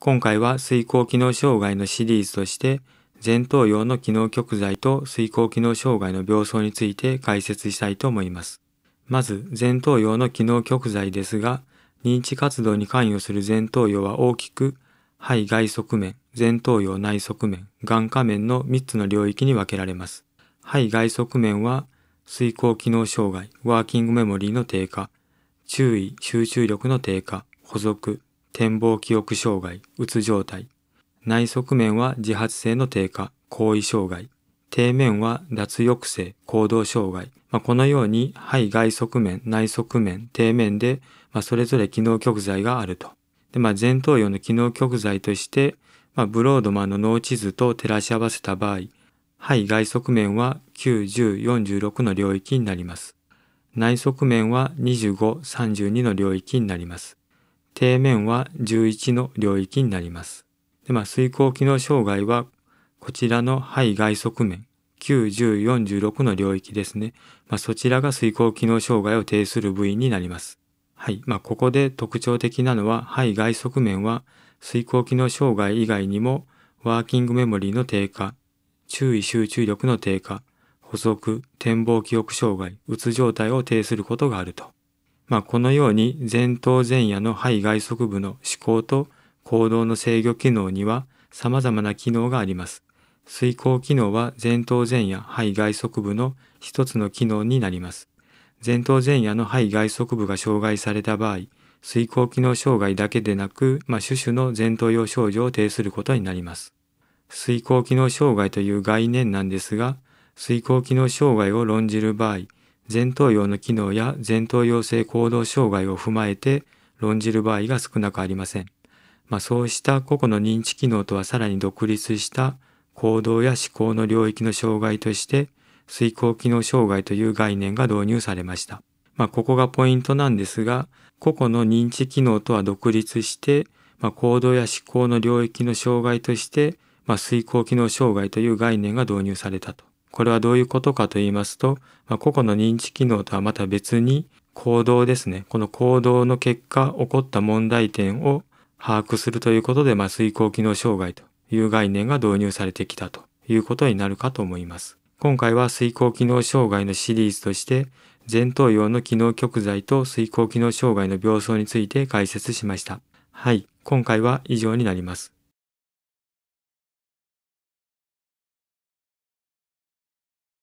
今回は水耕機能障害のシリーズとして前頭葉の機能極材と水耕機能障害の病巣について解説したいと思います。まず前頭葉の機能極材ですが認知活動に関与する前頭葉は大きく肺外側面、前頭葉内側面、眼下面の3つの領域に分けられます。肺外側面は水耕機能障害、ワーキングメモリーの低下、注意・集中力の低下、補足、展望記憶障害、うつ状態。内側面は自発性の低下、行為障害。底面は脱抑制、行動障害。まあ、このように肺外側面、内側面、底面で、まあ、それぞれ機能極材があると。で、まあ、前頭葉の機能極材として、まあ、ブロードマンの脳地図と照らし合わせた場合、肺外側面は9、10、46の領域になります。内側面は25、32の領域になります。底面は11の領域になります。で、まあ、水行機能障害は、こちらの肺外側面、9046の領域ですね。まあ、そちらが水行機能障害を呈する部位になります。はい。まあ、ここで特徴的なのは、肺外側面は、水行機能障害以外にも、ワーキングメモリーの低下、注意集中力の低下、補足、展望記憶障害、うつ状態を呈することがあると。まあ、このように前頭前野の肺外側部の思考と行動の制御機能には様々な機能があります。遂行機能は前頭前野肺外側部の一つの機能になります。前頭前野の肺外側部が障害された場合、遂行機能障害だけでなく、まあ、種々の前頭葉症状を呈することになります。遂行機能障害という概念なんですが、遂行機能障害を論じる場合、前頭葉の機能や前頭葉性行動障害を踏まえて論じる場合が少なくありません。まあ、そうした個々の認知機能とはさらに独立した行動や思考の領域の障害として遂行機能障害という概念が導入されました。まあ、ここがポイントなんですが、個々の認知機能とは独立して、まあ、行動や思考の領域の障害として、まあ、遂行機能障害という概念が導入されたと。これはどういうことかと言いますと、まあ、個々の認知機能とはまた別に行動ですね。この行動の結果起こった問題点を把握するということで、まあ、遂行機能障害という概念が導入されてきたということになるかと思います。今回は遂行機能障害のシリーズとして、前頭葉の機能極材と遂行機能障害の病巣について解説しました。はい、今回は以上になります。